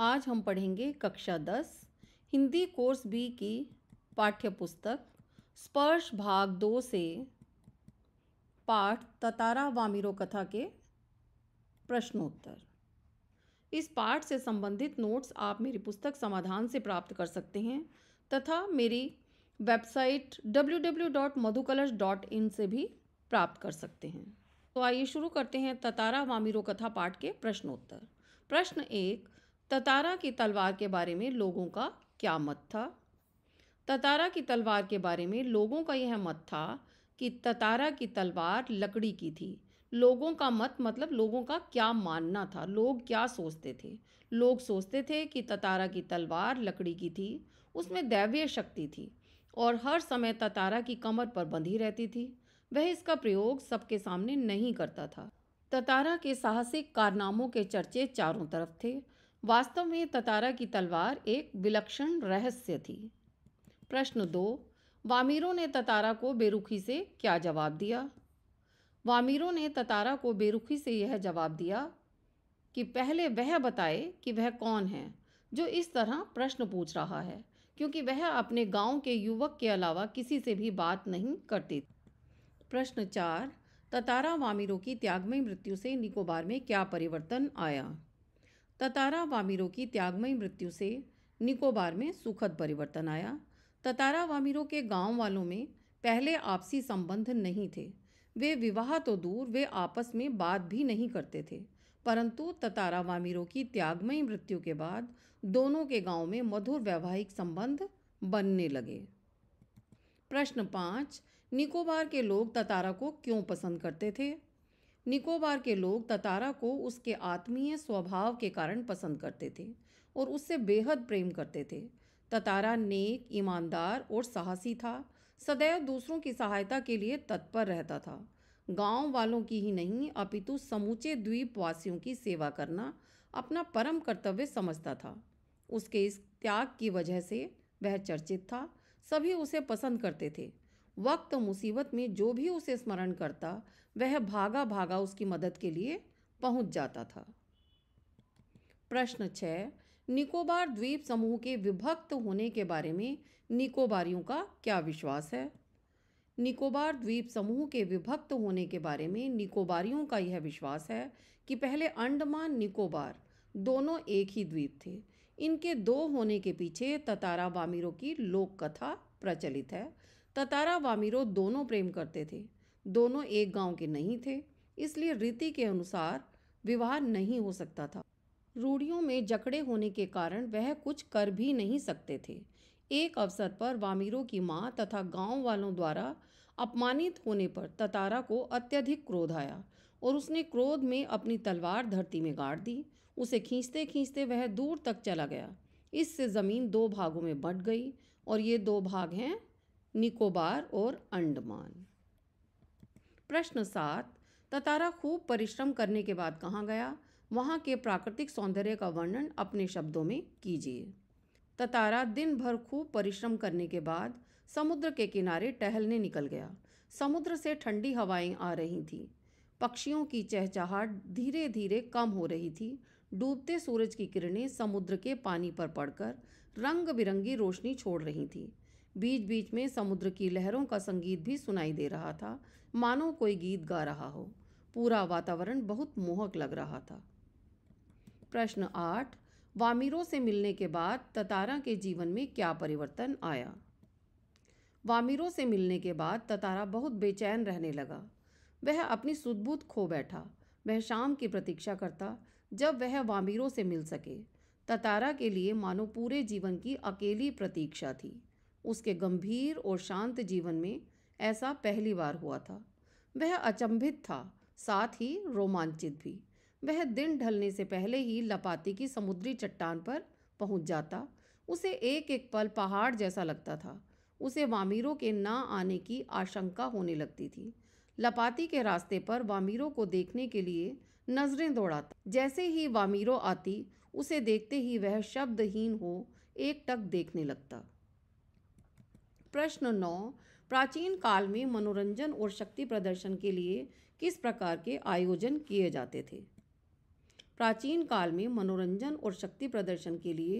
आज हम पढ़ेंगे कक्षा दस हिंदी कोर्स बी की पाठ्य पुस्तक स्पर्श भाग दो से पाठ ततारा वामिरो कथा के प्रश्नोत्तर इस पाठ से संबंधित नोट्स आप मेरी पुस्तक समाधान से प्राप्त कर सकते हैं तथा मेरी वेबसाइट www.madhukalash.in से भी प्राप्त कर सकते हैं तो आइए शुरू करते हैं ततारा वामिरो कथा पाठ के प्रश्नोत्तर प्रश्न एक ततारा की तलवार के बारे में लोगों का क्या मत था ततारा की तलवार के बारे में लोगों का यह मत था कि ततारा की तलवार लकड़ी की थी लोगों का मत मतलब लोगों का क्या मानना था लोग क्या सोचते थे लोग सोचते थे कि ततारा की तलवार लकड़ी की थी उसमें दैवीय शक्ति थी और हर समय ततारा की कमर पर बंधी रहती थी वह इसका प्रयोग सबके सामने नहीं करता था ततारा के साहसिक कारनामों के चर्चे चारों तरफ थे वास्तव में ततारा की तलवार एक विलक्षण रहस्य थी प्रश्न दो वामीरों ने ततारा को बेरुखी से क्या जवाब दिया वामीरों ने ततारा को बेरुखी से यह जवाब दिया कि पहले वह बताए कि वह कौन है जो इस तरह प्रश्न पूछ रहा है क्योंकि वह अपने गांव के युवक के अलावा किसी से भी बात नहीं करती प्रश्न चार ततारा वामिरों की त्यागमय मृत्यु से निकोबार में क्या परिवर्तन आया ततारा वामिरों की त्यागमयी मृत्यु से निकोबार में सुखद परिवर्तन आया ततारा वामिरों के गांव वालों में पहले आपसी संबंध नहीं थे वे विवाह तो दूर वे आपस में बात भी नहीं करते थे परंतु ततारा वामिरों की त्यागमयी मृत्यु के बाद दोनों के गांव में मधुर वैवाहिक संबंध बनने लगे प्रश्न पाँच निकोबार के लोग ततारा को क्यों पसंद करते थे निकोबार के लोग ततारा को उसके आत्मीय स्वभाव के कारण पसंद करते थे और उससे बेहद प्रेम करते थे ततारा नेक ईमानदार और साहसी था सदैव दूसरों की सहायता के लिए तत्पर रहता था गांव वालों की ही नहीं अपितु समूचे द्वीप वासियों की सेवा करना अपना परम कर्तव्य समझता था उसके इस त्याग की वजह से वह चर्चित था सभी उसे पसंद करते थे वक्त मुसीबत में जो भी उसे स्मरण करता वह भागा भागा उसकी मदद के लिए पहुंच जाता था प्रश्न छः निकोबार द्वीप समूह के विभक्त होने के बारे में निकोबारियों का क्या विश्वास है निकोबार द्वीप समूह के विभक्त होने के बारे में निकोबारियों का यह विश्वास है कि पहले अंडमान निकोबार दोनों एक ही द्वीप थे इनके दो होने के पीछे ततारा बामिरों की लोक कथा प्रचलित है ततारा वामिरो दोनों प्रेम करते थे दोनों एक गांव के नहीं थे इसलिए रीति के अनुसार विवाह नहीं हो सकता था रूढ़ियों में जकड़े होने के कारण वह कुछ कर भी नहीं सकते थे एक अवसर पर वामिरों की माँ तथा गांव वालों द्वारा अपमानित होने पर ततारा को अत्यधिक क्रोध आया और उसने क्रोध में अपनी तलवार धरती में गाड़ दी उसे खींचते खींचते वह दूर तक चला गया इससे ज़मीन दो भागों में बट गई और ये दो भाग हैं निकोबार और अंडमान प्रश्न सात ततारा खूब परिश्रम करने के बाद कहाँ गया वहाँ के प्राकृतिक सौंदर्य का वर्णन अपने शब्दों में कीजिए ततारा दिन भर खूब परिश्रम करने के बाद समुद्र के किनारे टहलने निकल गया समुद्र से ठंडी हवाएं आ रही थीं पक्षियों की चहचहाट धीरे धीरे कम हो रही थी डूबते सूरज की किरणें समुद्र के पानी पर पड़कर रंग बिरंगी रोशनी छोड़ रही थी बीच बीच में समुद्र की लहरों का संगीत भी सुनाई दे रहा था मानो कोई गीत गा रहा हो पूरा वातावरण बहुत मोहक लग रहा था प्रश्न आठ वामिरों से मिलने के बाद ततारा के जीवन में क्या परिवर्तन आया वामिरों से मिलने के बाद ततारा बहुत बेचैन रहने लगा वह अपनी सुदबुद खो बैठा वह शाम की प्रतीक्षा करता जब वह वामिरों से मिल सके ततारा के लिए मानो पूरे जीवन की अकेली प्रतीक्षा थी उसके गंभीर और शांत जीवन में ऐसा पहली बार हुआ था वह अचंभित था साथ ही रोमांचित भी वह दिन ढलने से पहले ही लपाती की समुद्री चट्टान पर पहुंच जाता उसे एक एक पल पहाड़ जैसा लगता था उसे वामीरों के ना आने की आशंका होने लगती थी लपाती के रास्ते पर वामीरों को देखने के लिए नजरें दौड़ाता जैसे ही वामीरों आती उसे देखते ही वह शब्दहीन हो एक टक देखने लगता प्रश्न नौ प्राचीन काल में मनोरंजन और शक्ति प्रदर्शन के लिए किस प्रकार के आयोजन किए जाते थे प्राचीन काल में मनोरंजन और शक्ति प्रदर्शन के लिए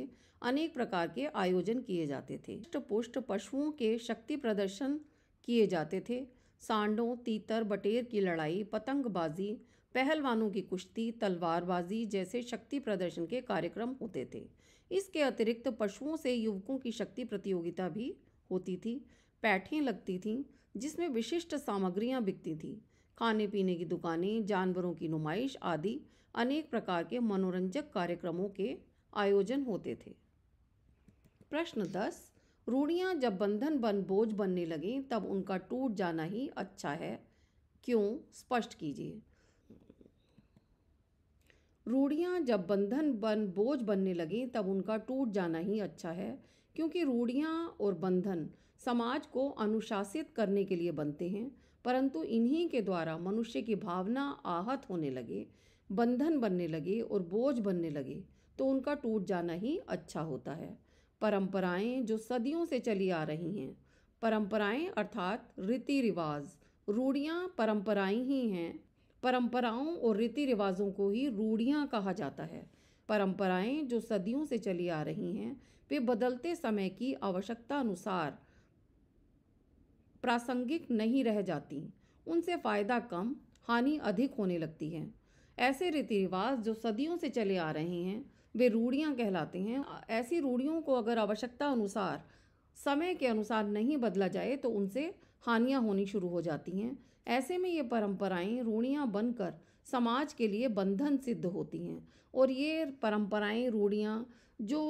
अनेक प्रकार के आयोजन किए जाते थे पुष्ट पशुओं के शक्ति प्रदर्शन किए जाते थे सांडों तीतर बटेर की लड़ाई पतंगबाजी पहलवानों की कुश्ती तलवारबाजी जैसे शक्ति प्रदर्शन के कार्यक्रम होते थे इसके अतिरिक्त पशुओं से युवकों की शक्ति प्रतियोगिता भी होती थी पैठें लगती थीं जिसमें विशिष्ट सामग्रियां बिकती थीं खाने पीने की दुकानें जानवरों की नुमाइश आदि अनेक प्रकार के मनोरंजक कार्यक्रमों के आयोजन होते थे प्रश्न दस रूढ़ियाँ जब बंधन बन बोझ बनने लगें तब उनका टूट जाना ही अच्छा है क्यों स्पष्ट कीजिए रूढ़ियाँ जब बंधन बन बोझ बनने लगें तब उनका टूट जाना ही अच्छा है क्योंकि रूढ़ियाँ और बंधन समाज को अनुशासित करने के लिए बनते हैं परंतु इन्हीं के द्वारा मनुष्य की भावना आहत होने लगे बंधन बनने लगे और बोझ बनने लगे तो उनका टूट जाना ही अच्छा होता है परंपराएं जो सदियों से चली आ रही हैं परंपराएं अर्थात रीति रिवाज रूढ़ियाँ परंपराएं ही हैं परंपराओं और रीति रिवाजों को ही रूढ़ियाँ कहा जाता है परंपराएं जो सदियों से चली आ रही हैं वे बदलते समय की आवश्यकता अनुसार प्रासंगिक नहीं रह जाती उनसे फ़ायदा कम हानि अधिक होने लगती है ऐसे रीति रिवाज जो सदियों से चले आ रहे हैं वे रूढ़ियाँ कहलाते हैं ऐसी रूढ़ियों को अगर आवश्यकता अनुसार समय के अनुसार नहीं बदला जाए तो उनसे हानियाँ होनी शुरू हो जाती हैं ऐसे में ये परंपराएं रूढ़ियाँ बनकर समाज के लिए बंधन सिद्ध होती हैं और ये परंपराएं रूढ़ियाँ जो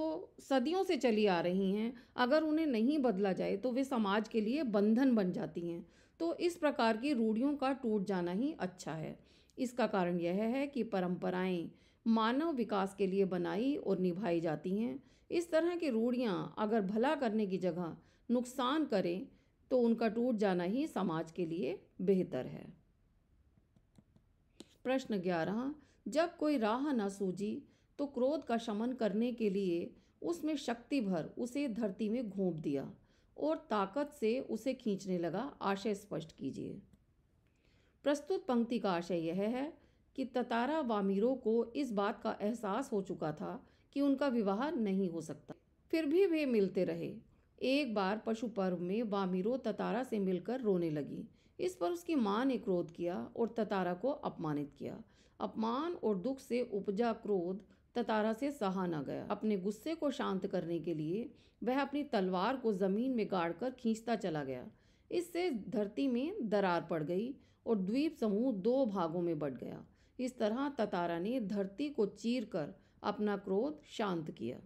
सदियों से चली आ रही हैं अगर उन्हें नहीं बदला जाए तो वे समाज के लिए बंधन बन जाती हैं तो इस प्रकार की रूढ़ियों का टूट जाना ही अच्छा है इसका कारण यह है कि परंपराएं मानव विकास के लिए बनाई और निभाई जाती हैं इस तरह की रूढ़ियाँ अगर भला करने की जगह नुकसान करें तो उनका टूट जाना ही समाज के लिए बेहतर है प्रश्न ग्यारह जब कोई राह न सूझी तो क्रोध का शमन करने के लिए उसमें शक्ति भर उसे धरती में घोंप दिया और ताकत से उसे खींचने लगा आशय स्पष्ट कीजिए प्रस्तुत पंक्ति का आशय यह है कि ततारा वामीरों को इस बात का एहसास हो चुका था कि उनका विवाह नहीं हो सकता फिर भी वे मिलते रहे एक बार पशु पर्व में वामीरो ततारा से मिलकर रोने लगी इस पर उसकी माँ ने क्रोध किया और ततारा को अपमानित किया अपमान और दुख से उपजा क्रोध ततारा से सहा न गया अपने गुस्से को शांत करने के लिए वह अपनी तलवार को जमीन में गाड़कर खींचता चला गया इससे धरती में दरार पड़ गई और द्वीप समूह दो भागों में बट गया इस तरह ततारा ने धरती को चीर कर अपना क्रोध शांत किया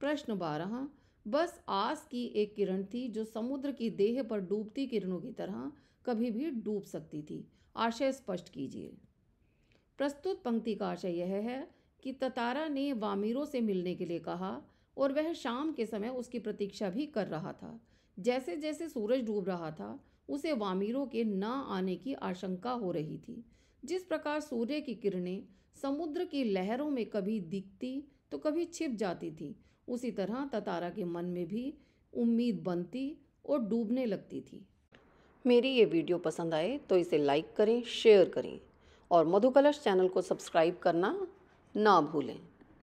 प्रश्न बारह बस आस की एक किरण थी जो समुद्र की देह पर डूबती किरणों की तरह कभी भी डूब सकती थी आशय स्पष्ट कीजिए प्रस्तुत पंक्ति का आशय यह है कि ततारा ने वामीरों से मिलने के लिए कहा और वह शाम के समय उसकी प्रतीक्षा भी कर रहा था जैसे जैसे सूरज डूब रहा था उसे वामीरों के न आने की आशंका हो रही थी जिस प्रकार सूर्य की किरणें समुद्र की लहरों में कभी दिखती तो कभी छिप जाती थी उसी तरह ततारा के मन में भी उम्मीद बनती और डूबने लगती थी मेरी ये वीडियो पसंद आए तो इसे लाइक करें शेयर करें और मधुकलश चैनल को सब्सक्राइब करना ना भूलें